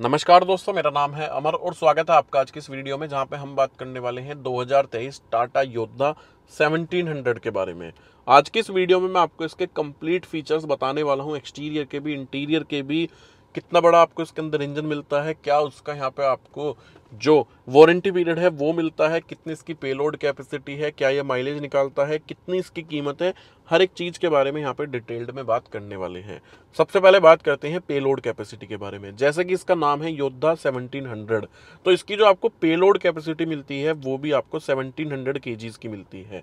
नमस्कार दोस्तों मेरा नाम है अमर और स्वागत है आपका आज की इस वीडियो में जहां पे हम बात करने वाले हैं 2023 टाटा योद्धा 1700 के बारे में आज की इस वीडियो में मैं आपको इसके कंप्लीट फीचर्स बताने वाला हूं एक्सटीरियर के भी इंटीरियर के भी कितना बड़ा आपको इसके अंदर इंजन मिलता है क्या उसका यहाँ पे आपको जो वारंटी पीरियड है वो मिलता है कितनी इसकी पेलोड कैपेसिटी है क्या ये माइलेज निकालता है कितनी इसकी कीमत है हर एक चीज़ के बारे में यहाँ पे डिटेल्ड में बात करने वाले हैं सबसे पहले बात करते हैं पेलोड कैपेसिटी के बारे में जैसे कि इसका नाम है योद्धा 1700 तो इसकी जो आपको पेलोड कैपेसिटी मिलती है वो भी आपको 1700 हंड्रेड की मिलती है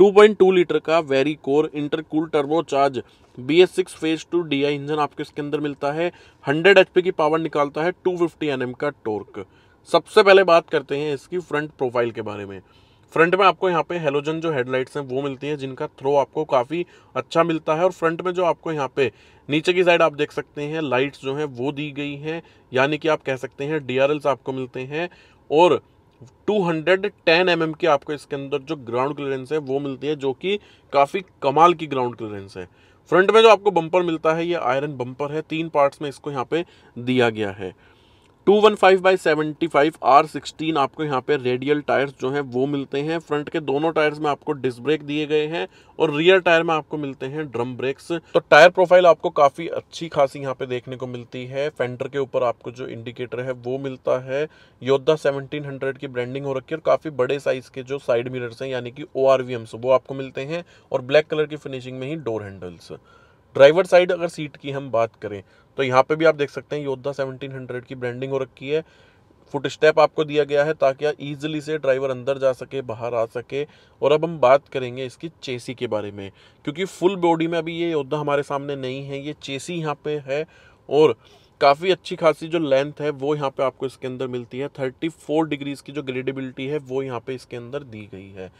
2.2 लीटर का Varicor intercool turbocharge B S six phase two D I engine आपके इसके अंदर मिलता है 100 एचपी की पावर निकालता है 250 फिफ्टी एन का टोर्क सबसे पहले बात करते हैं इसकी फ्रंट प्रोफाइल के बारे में फ्रंट में आपको यहाँ पे हेलोजन जो हेडलाइट्स हैं वो मिलती हैं जिनका थ्रो आपको काफ़ी अच्छा मिलता है और फ्रंट में जो आपको यहाँ पे नीचे की साइड आप देख सकते हैं लाइट्स जो हैं वो दी गई हैं यानी कि आप कह सकते हैं डी आपको मिलते हैं और two hundred ten M M की आपको इसके अंदर जो ग्राउंड क्लियरेंस है वो मिलती है जो कि काफ़ी कमाल की ग्राउंड क्लियरेंस है फ्रंट में जो आपको बम्पर मिलता है ये आयरन बम्पर है तीन पार्ट्स में इसको यहाँ पे दिया गया है two one five by seventy five R sixteen आपको यहाँ पे रेडियल टायर्स जो हैं वो मिलते हैं फ्रंट के दोनों टायर्स में आपको डिस्क ब्रेक दिए गए हैं और रियर टायर में आपको मिलते हैं ड्रम ब्रेक्स तो टायर प्रोफाइल आपको काफ़ी अच्छी खासी यहाँ पे देखने को मिलती है फेंडर के ऊपर आपको जो इंडिकेटर है वो मिलता है योद्धा सेवनटीन हंड्रेड की ब्रांडिंग हो रखी है और काफ़ी बड़े साइज़ के जो साइड मिरर्स हैं यानी कि ओ वो आपको मिलते हैं और ब्लैक कलर की फिनिशिंग में ही डोर हैंडल्स ड्राइवर साइड अगर सीट की हम बात करें तो यहाँ पे भी आप देख सकते हैं योद्धा 1700 की ब्रांडिंग हो रखी है फुट स्टेप आपको दिया गया है ताकि आप ईजिली से ड्राइवर अंदर जा सके बाहर आ सके और अब हम बात करेंगे इसकी चेसी के बारे में क्योंकि फुल बॉडी में अभी ये योद्धा हमारे सामने नहीं है ये चेसी यहाँ पे है और काफ़ी अच्छी खासी जो लेंथ है वो यहाँ पे आपको इसके अंदर मिलती है 34 डिग्रीज़ की जो ग्रेडिबिलिटी है वो यहाँ पे इसके अंदर दी गई है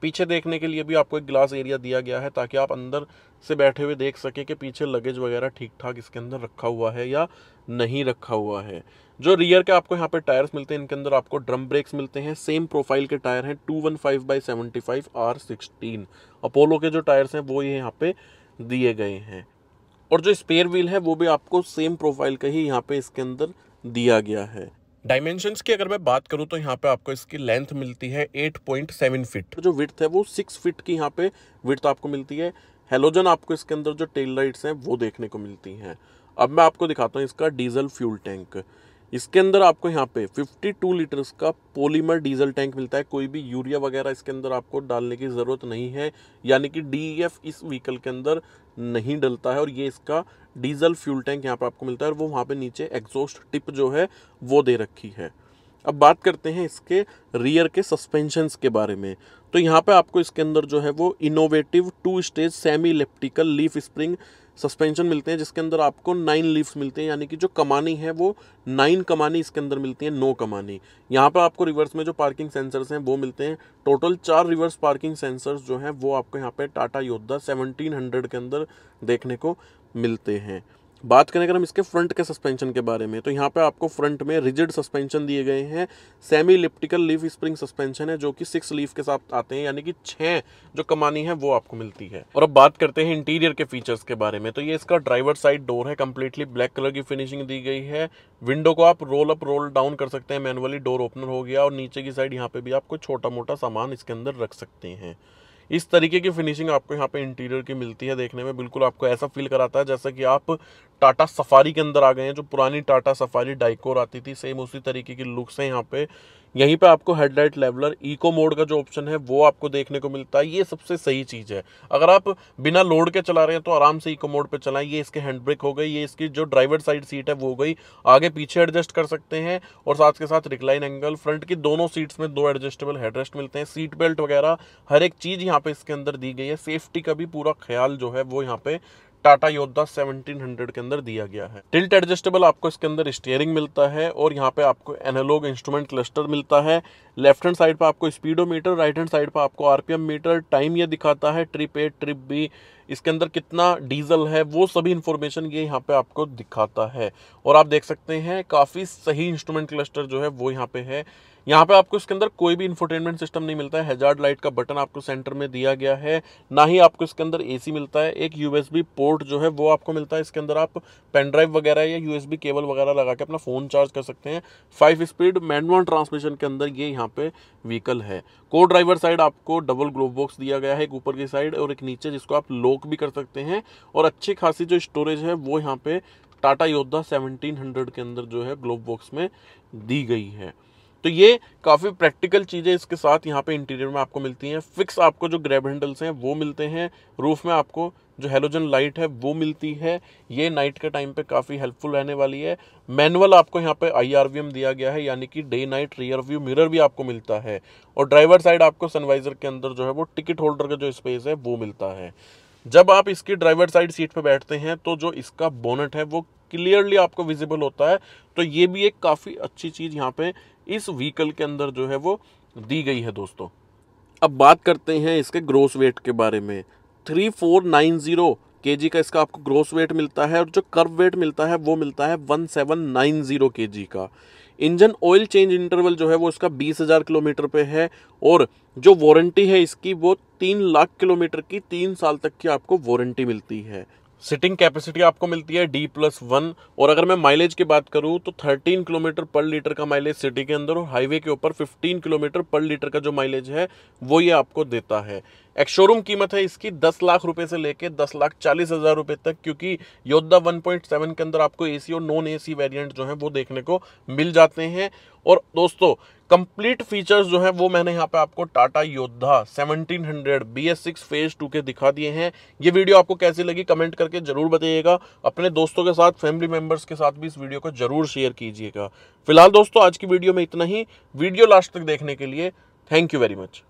पीछे देखने के लिए भी आपको एक ग्लास एरिया दिया गया है ताकि आप अंदर से बैठे हुए देख सकें कि पीछे लगेज वगैरह ठीक ठाक इसके अंदर रखा हुआ है या नहीं रखा हुआ है जो रियर के आपको यहाँ पे टायर्स मिलते हैं इनके अंदर आपको ड्रम ब्रेक्स मिलते हैं सेम प्रोफाइल के टायर हैं two one five by seventy five R sixteen Apollo के जो टायर्स हैं वो ये यहाँ पे दिए गए हैं और जो स्पेयर व्हील है वो भी आपको सेम प्रोफाइल का ही यहाँ पे इसके अंदर दिया गया है डायमेंशंस की अगर मैं बात करूँ तो यहाँ पे आपको इसकी लेंथ मिलती है 8.7 फीट जो विथ है वो 6 फीट की यहाँ पे विथ आपको मिलती है हेलोजन आपको इसके अंदर जो टेल लाइट्स हैं वो देखने को मिलती हैं अब मैं आपको दिखाता हूँ इसका डीजल फ्यूल टैंक इसके अंदर आपको यहाँ पे 52 लीटर्स का पॉलीमर डीजल टैंक मिलता है कोई भी यूरिया वगैरह इसके अंदर आपको डालने की ज़रूरत नहीं है यानी कि डी e इस व्हीकल के अंदर नहीं डलता है और ये इसका डीजल फ्यूल टैंक यहाँ पर आपको मिलता है और वो वहाँ पे नीचे एग्जॉस्ट टिप जो है वो दे रखी है अब बात करते हैं इसके रियर के सस्पेंशंस के बारे में तो यहाँ पे आपको इसके अंदर जो है वो innovative two stage semi elliptical leaf spring suspension मिलते हैं जिसके अंदर आपको नाइन लीव्स मिलते हैं यानी कि जो कमानी है वो नाइन कमानी इसके अंदर मिलती है नो कमानी यहाँ पर आपको रिवर्स में जो पार्किंग सेंसर्स हैं वो मिलते हैं टोटल चार रिवर्स पार्किंग सेंसर्स जो हैं वो आपको यहाँ पे टाटा योद्धा सेवनटीन हंड्रेड के अंदर देखने को मिलते हैं बात करें अगर हम इसके फ्रंट के सस्पेंशन के बारे में तो यहाँ पे आपको फ्रंट में रिजिड सस्पेंशन दिए गए हैं semi elliptical leaf spring suspension है जो कि सिक्स लीफ के साथ आते हैं यानी कि छः जो कमानी है वो आपको मिलती है और अब बात करते हैं इंटीरियर के फीचर्स के बारे में तो ये इसका ड्राइवर साइड डोर है कम्प्लीटली ब्लैक कलर की फिनिशिंग दी गई है विंडो को आप रोल अप रोल डाउन कर सकते हैं मैनुअली डोर ओपनर हो गया और नीचे की साइड यहाँ पे भी आप कोई छोटा मोटा सामान इसके अंदर रख सकते हैं इस तरीके की फिनिशिंग आपको यहाँ पे इंटीरियर की मिलती है देखने में बिल्कुल आपको ऐसा फील कराता है जैसा कि आप टाटा सफारी के अंदर आ गए हैं जो पुरानी टाटा सफारी डाइकोर आती थी सेम उसी तरीके की लुक्स हैं यहाँ पे यहीं पे आपको हेडलाइट लेवलर इको मोड का जो ऑप्शन है वो आपको देखने को मिलता है ये सबसे सही चीज़ है अगर आप बिना लोड के चला रहे हैं तो आराम से इको मोड पे चलाएं ये इसके हैंड ब्रेक हो गई ये इसकी जो ड्राइवर साइड सीट है वो हो गई आगे पीछे एडजस्ट कर सकते हैं और साथ के साथ रिक्लाइन एंगल फ्रंट की दोनों सीट्स में दो एडजस्टेबल हेडरेस्ट मिलते हैं सीट बेल्ट वगैरह हर एक चीज़ यहाँ पे इसके अंदर दी गई है सेफ्टी का भी पूरा ख्याल जो है वो यहाँ पे टाटा योद्धा 1700 के अंदर दिया गया है टिल्ट एडजस्टेबल आपको इसके अंदर स्टीयरिंग मिलता है और यहाँ पे आपको एनालॉग इंस्ट्रूमेंट क्लस्टर मिलता है लेफ्ट हैंड साइड पर आपको स्पीडोमीटर राइट हैंड साइड पर आपको आरपीएम मीटर टाइम ये दिखाता है ट्रिप ए ट्रिप बी इसके अंदर कितना डीजल है वो सभी इंफॉर्मेशन ये यहाँ पे आपको दिखाता है और आप देख सकते हैं काफ़ी सही इंस्ट्रूमेंट क्लस्टर जो है वो यहाँ पे है यहाँ पे आपको इसके अंदर कोई भी इंफोटेनमेंट सिस्टम नहीं मिलता है हेजार्ड लाइट का बटन आपको सेंटर में दिया गया है ना ही आपको इसके अंदर एसी मिलता है एक यूएसबी पोर्ट जो है वो आपको मिलता है इसके अंदर आप पेन ड्राइव वगैरह या यूएसबी केबल वगैरह लगा के अपना फ़ोन चार्ज कर सकते हैं फाइव स्पीड मैनुअल ट्रांसमिशन के अंदर ये यहाँ पे व्हीकल है को ड्राइवर साइड आपको डबल ग्लोव बॉक्स दिया गया है एक ऊपर की साइड और एक नीचे जिसको आप लॉक भी कर सकते हैं और अच्छी खासी जो स्टोरेज है वो यहाँ पे टाटा योद्धा सेवनटीन के अंदर जो है ग्लोव बॉक्स में दी गई है तो ये काफ़ी प्रैक्टिकल चीज़ें इसके साथ यहाँ पे इंटीरियर में आपको मिलती हैं फिक्स आपको जो ग्रैब हैंडल्स हैं वो मिलते हैं रूफ में आपको जो हेलोजन लाइट है वो मिलती है ये नाइट के टाइम पे काफ़ी हेल्पफुल रहने वाली है मैनुअल आपको यहाँ पे आई दिया गया है यानी कि day night rear view mirror भी आपको मिलता है और ड्राइवर साइड आपको सनवाइजर के अंदर जो है वो टिकट होल्डर का जो स्पेस है वो मिलता है जब आप इसकी ड्राइवर साइड सीट पर बैठते हैं तो जो इसका बोनट है वो क्लियरली आपको विजिबल होता है तो ये भी एक काफ़ी अच्छी चीज़ यहाँ पे इस व्हीकल के अंदर जो है वो दी गई है दोस्तों अब बात करते हैं इसके ग्रोस वेट के बारे में three four nine zero kg का इसका आपको ग्रोस वेट मिलता है और जो कर्व वेट मिलता है वो मिलता है 1790 केजी का इंजन ऑयल चेंज इंटरवल जो है वो इसका 20,000 किलोमीटर पे है और जो वारंटी है इसकी वो तीन लाख किलोमीटर की तीन साल तक की आपको वारंटी मिलती है सिटिंग कैपेसिटी आपको मिलती है डी प्लस वन और अगर मैं माइलेज की बात करूं तो 13 किलोमीटर पर लीटर का माइलेज सिटी के अंदर और हाईवे के ऊपर 15 किलोमीटर पर लीटर का जो माइलेज है वो ये आपको देता है एक शोरूम कीमत है इसकी दस लाख रुपए से लेके दस लाख चालीस हजार रुपए तक क्योंकि योद्धा 1.7 के अंदर आपको एसी और नॉन एसी वेरिएंट जो है वो देखने को मिल जाते हैं और दोस्तों कंप्लीट फीचर्स जो है वो मैंने यहाँ पे आपको Tata Yodha 1700 hundred B S six phase two के दिखा दिए हैं ये वीडियो आपको कैसी लगी कमेंट करके जरूर बताइएगा अपने दोस्तों के साथ फैमिली मेंबर्स के साथ भी इस वीडियो को जरूर शेयर कीजिएगा फिलहाल दोस्तों आज की वीडियो में इतना ही वीडियो लास्ट तक देखने के लिए थैंक यू वेरी मच